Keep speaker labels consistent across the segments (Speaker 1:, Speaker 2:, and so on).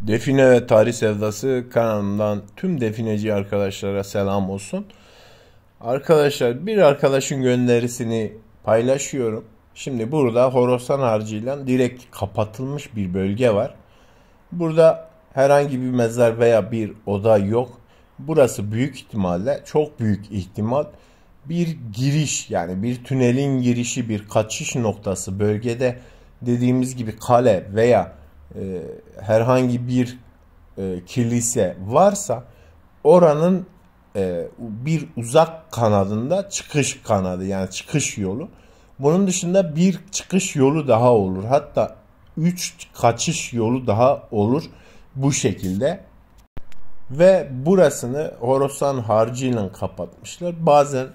Speaker 1: Define ve Tarih Sevdası kanalından tüm defineci arkadaşlara selam olsun. Arkadaşlar bir arkadaşın gönderisini paylaşıyorum. Şimdi burada Horasan harcıyla direkt kapatılmış bir bölge var. Burada herhangi bir mezar veya bir oda yok. Burası büyük ihtimalle çok büyük ihtimal bir giriş yani bir tünelin girişi bir kaçış noktası bölgede dediğimiz gibi kale veya e, herhangi bir e, kilise varsa oranın e, bir uzak kanadında çıkış kanadı yani çıkış yolu. Bunun dışında bir çıkış yolu daha olur. Hatta üç kaçış yolu daha olur bu şekilde. Ve burasını Horasan harcıyla kapatmışlar. Bazen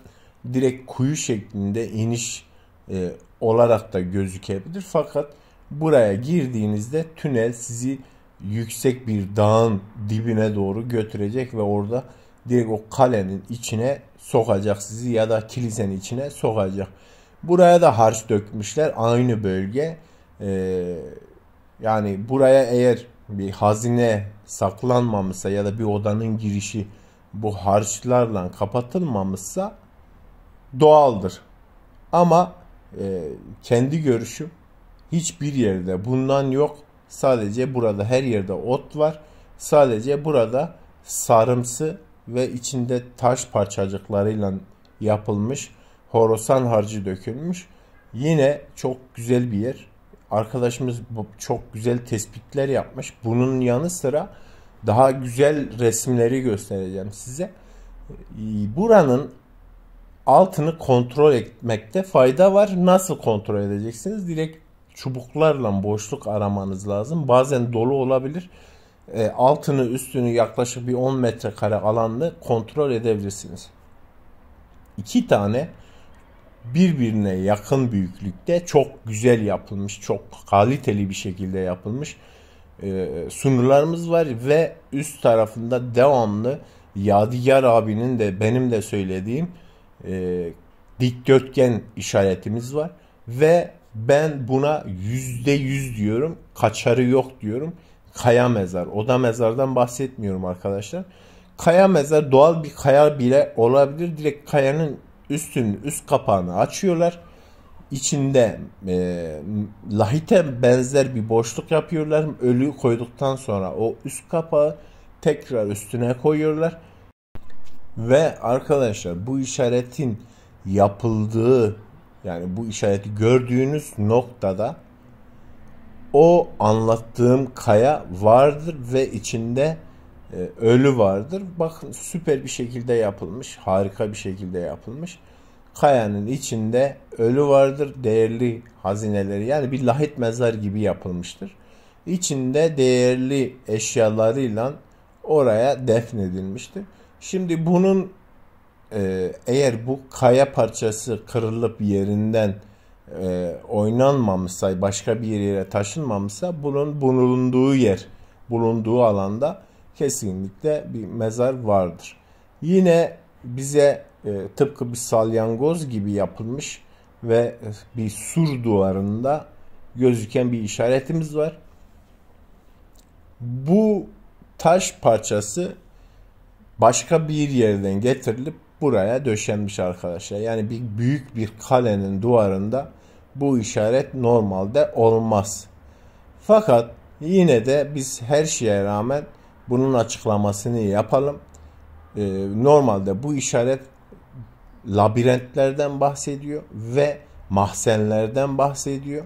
Speaker 1: direkt kuyu şeklinde iniş e, olarak da gözükebilir. Fakat Buraya girdiğinizde tünel sizi yüksek bir dağın dibine doğru götürecek ve orada direkt o kalenin içine sokacak sizi ya da kilisenin içine sokacak. Buraya da harç dökmüşler aynı bölge. Ee, yani buraya eğer bir hazine saklanmamışsa ya da bir odanın girişi bu harçlarla kapatılmamışsa doğaldır. Ama e, kendi görüşüm hiçbir yerde bundan yok. Sadece burada her yerde ot var. Sadece burada sarımsı ve içinde taş parçacıklarıyla yapılmış horosan harcı dökülmüş. Yine çok güzel bir yer. Arkadaşımız çok güzel tespitler yapmış. Bunun yanı sıra daha güzel resimleri göstereceğim size. Buranın altını kontrol etmekte fayda var. Nasıl kontrol edeceksiniz? Direkt çubuklarla boşluk aramanız lazım. Bazen dolu olabilir. E, altını üstünü yaklaşık bir 10 metrekare alanla kontrol edebilirsiniz. İki tane birbirine yakın büyüklükte çok güzel yapılmış, çok kaliteli bir şekilde yapılmış e, sunularımız var ve üst tarafında devamlı Yadigar abinin de benim de söylediğim e, dikdörtgen işaretimiz var ve ben buna yüzde yüz diyorum. Kaçarı yok diyorum. Kaya mezar. Oda mezardan bahsetmiyorum arkadaşlar. Kaya mezar doğal bir kaya bile olabilir. Direkt kayanın üstünü üst kapağını açıyorlar. İçinde e, lahite benzer bir boşluk yapıyorlar. Ölüyü koyduktan sonra o üst kapağı tekrar üstüne koyuyorlar. Ve arkadaşlar bu işaretin yapıldığı yani bu işareti gördüğünüz noktada o anlattığım kaya vardır ve içinde e, ölü vardır. Bakın süper bir şekilde yapılmış, harika bir şekilde yapılmış. Kayanın içinde ölü vardır, değerli hazineleri yani bir lahit mezar gibi yapılmıştır. İçinde değerli eşyalarıyla oraya defnedilmiştir. Şimdi bunun ee, eğer bu kaya parçası kırılıp yerinden e, oynanmamışsa, başka bir yere taşınmamışsa bunun bulunduğu yer, bulunduğu alanda kesinlikle bir mezar vardır. Yine bize e, tıpkı bir salyangoz gibi yapılmış ve bir sur duvarında gözüken bir işaretimiz var. Bu taş parçası başka bir yerden getirilip buraya döşenmiş arkadaşlar. Yani bir büyük bir kalenin duvarında bu işaret normalde olmaz. Fakat yine de biz her şeye rağmen bunun açıklamasını yapalım. Ee, normalde bu işaret labirentlerden bahsediyor ve mahzenlerden bahsediyor.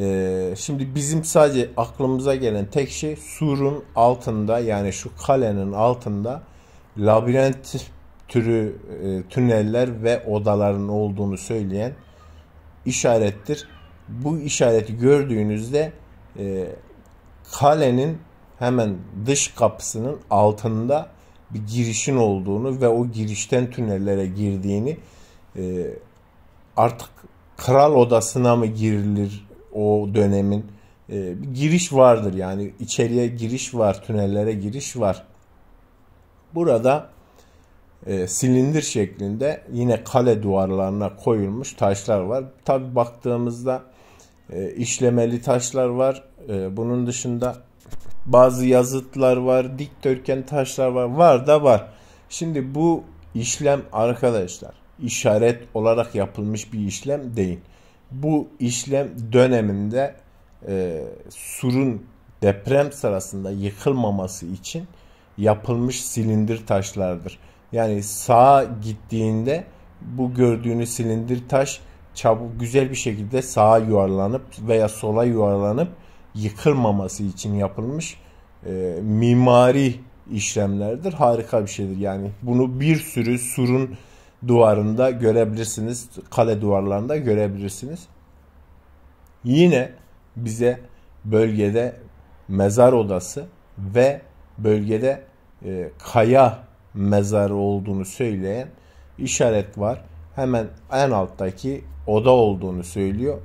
Speaker 1: Ee, şimdi bizim sadece aklımıza gelen tek şey surun altında yani şu kalenin altında labirent türü e, tüneller ve odaların olduğunu söyleyen işarettir. Bu işareti gördüğünüzde e, kalenin hemen dış kapısının altında bir girişin olduğunu ve o girişten tünellere girdiğini e, artık kral odasına mı girilir o dönemin e, bir giriş vardır yani içeriye giriş var tünellere giriş var. Burada e, silindir şeklinde yine kale duvarlarına koyulmuş taşlar var. Tabi baktığımızda e, işlemeli taşlar var. E, bunun dışında bazı yazıtlar var, dikdörtgen taşlar var. Var da var. Şimdi bu işlem arkadaşlar işaret olarak yapılmış bir işlem değil. Bu işlem döneminde e, surun deprem sırasında yıkılmaması için yapılmış silindir taşlardır. Yani sağa gittiğinde bu gördüğünüz silindir taş çabuk güzel bir şekilde sağa yuvarlanıp veya sola yuvarlanıp yıkılmaması için yapılmış e, mimari işlemlerdir. Harika bir şeydir. Yani bunu bir sürü surun duvarında görebilirsiniz. Kale duvarlarında görebilirsiniz. Yine bize bölgede mezar odası ve bölgede e, kaya mezar olduğunu söyleyen işaret var. Hemen en alttaki oda olduğunu söylüyor.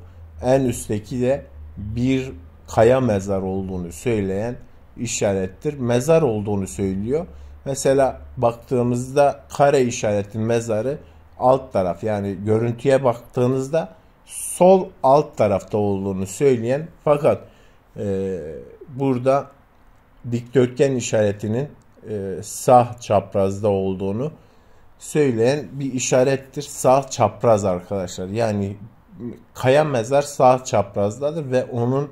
Speaker 1: En üstteki de bir kaya mezar olduğunu söyleyen işarettir. Mezar olduğunu söylüyor. Mesela baktığımızda kare işaretin mezarı alt taraf yani görüntüye baktığınızda sol alt tarafta olduğunu söyleyen fakat e, burada dikdörtgen işaretinin e, sağ çaprazda olduğunu söyleyen bir işarettir. Sağ çapraz arkadaşlar. Yani kaya mezar sağ çaprazdadır ve onun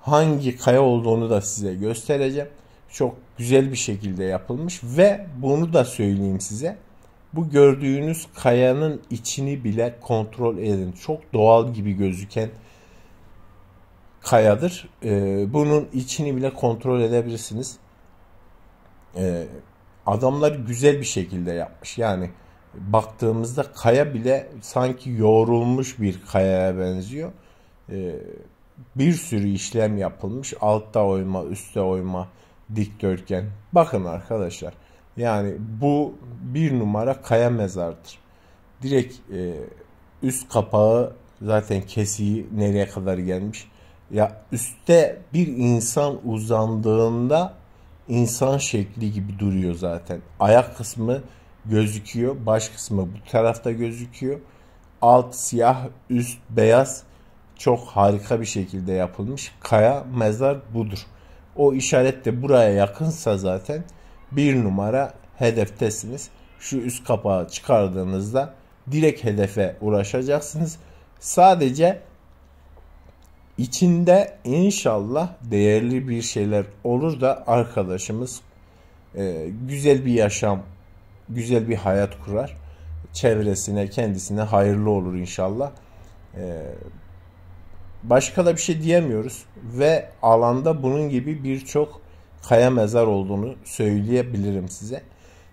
Speaker 1: hangi kaya olduğunu da size göstereceğim. Çok güzel bir şekilde yapılmış ve bunu da söyleyeyim size. Bu gördüğünüz kayanın içini bile kontrol edin. Çok doğal gibi gözüken kayadır. E, bunun içini bile kontrol edebilirsiniz e, ee, adamları güzel bir şekilde yapmış. Yani baktığımızda kaya bile sanki yoğrulmuş bir kayaya benziyor. E, bir sürü işlem yapılmış. Altta oyma, üstte oyma, dikdörtgen. Bakın arkadaşlar. Yani bu bir numara kaya mezardır. Direkt e, üst kapağı zaten kesiği nereye kadar gelmiş. Ya üstte bir insan uzandığında insan şekli gibi duruyor zaten. Ayak kısmı gözüküyor. Baş kısmı bu tarafta gözüküyor. Alt siyah, üst beyaz çok harika bir şekilde yapılmış. Kaya mezar budur. O işaret de buraya yakınsa zaten bir numara hedeftesiniz. Şu üst kapağı çıkardığınızda direkt hedefe ulaşacaksınız. Sadece İçinde inşallah değerli bir şeyler olur da arkadaşımız e, güzel bir yaşam, güzel bir hayat kurar. Çevresine, kendisine hayırlı olur inşallah. E, başka da bir şey diyemiyoruz ve alanda bunun gibi birçok kaya mezar olduğunu söyleyebilirim size.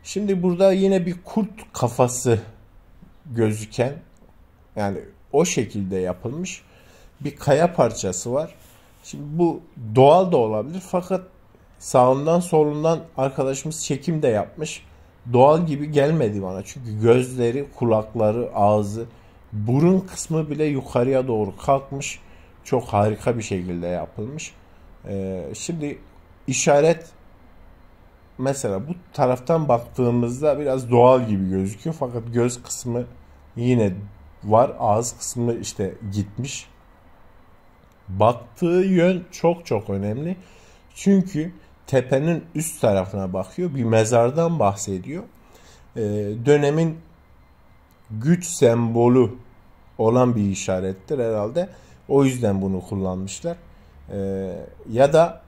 Speaker 1: Şimdi burada yine bir kurt kafası gözüken yani o şekilde yapılmış bir kaya parçası var. Şimdi bu doğal da olabilir fakat sağından solundan arkadaşımız çekim de yapmış. Doğal gibi gelmedi bana çünkü gözleri, kulakları, ağzı, burun kısmı bile yukarıya doğru kalkmış. Çok harika bir şekilde yapılmış. Ee, şimdi işaret mesela bu taraftan baktığımızda biraz doğal gibi gözüküyor fakat göz kısmı yine var. Ağız kısmı işte gitmiş. Baktığı yön çok çok önemli. Çünkü tepenin üst tarafına bakıyor. Bir mezardan bahsediyor. Ee, dönemin güç sembolü olan bir işarettir herhalde. O yüzden bunu kullanmışlar. Ee, ya da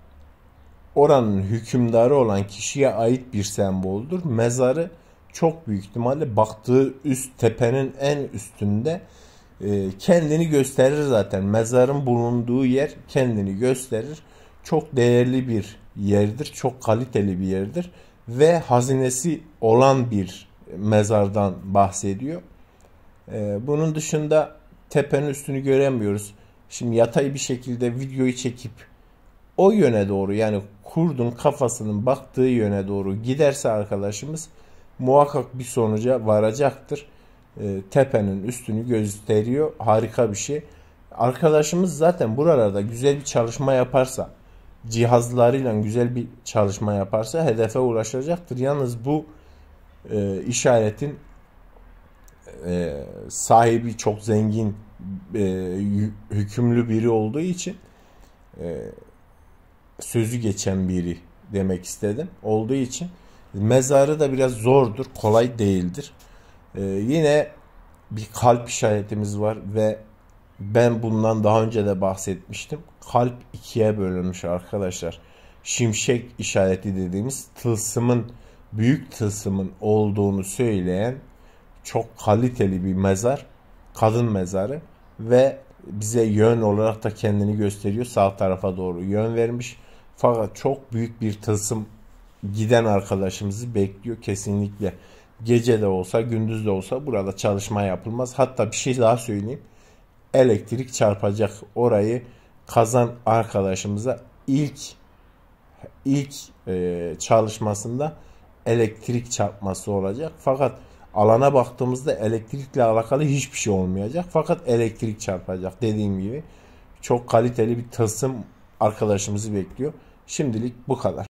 Speaker 1: oranın hükümdarı olan kişiye ait bir semboldür. Mezarı çok büyük ihtimalle baktığı üst tepenin en üstünde ee, kendini gösterir zaten. Mezarın bulunduğu yer kendini gösterir. Çok değerli bir yerdir. Çok kaliteli bir yerdir. Ve hazinesi olan bir mezardan bahsediyor. Ee, bunun dışında tepenin üstünü göremiyoruz. Şimdi yatay bir şekilde videoyu çekip o yöne doğru yani kurdun kafasının baktığı yöne doğru giderse arkadaşımız muhakkak bir sonuca varacaktır. E, tepenin üstünü gösteriyor. Harika bir şey. Arkadaşımız zaten buralarda güzel bir çalışma yaparsa, cihazlarıyla güzel bir çalışma yaparsa hedefe ulaşacaktır. Yalnız bu e, işaretin e, sahibi çok zengin, e, hükümlü biri olduğu için e, sözü geçen biri demek istedim. Olduğu için mezarı da biraz zordur, kolay değildir. Ee, yine bir kalp işaretimiz var ve ben bundan daha önce de bahsetmiştim. Kalp ikiye bölünmüş arkadaşlar. Şimşek işareti dediğimiz tılsımın, büyük tılsımın olduğunu söyleyen çok kaliteli bir mezar. Kadın mezarı ve bize yön olarak da kendini gösteriyor. Sağ tarafa doğru yön vermiş. Fakat çok büyük bir tılsım giden arkadaşımızı bekliyor kesinlikle. Gece de olsa, gündüz de olsa burada çalışma yapılmaz. Hatta bir şey daha söyleyeyim. Elektrik çarpacak orayı kazan arkadaşımıza ilk ilk e, çalışmasında elektrik çarpması olacak. Fakat alana baktığımızda elektrikle alakalı hiçbir şey olmayacak. Fakat elektrik çarpacak dediğim gibi. Çok kaliteli bir tasım arkadaşımızı bekliyor. Şimdilik bu kadar.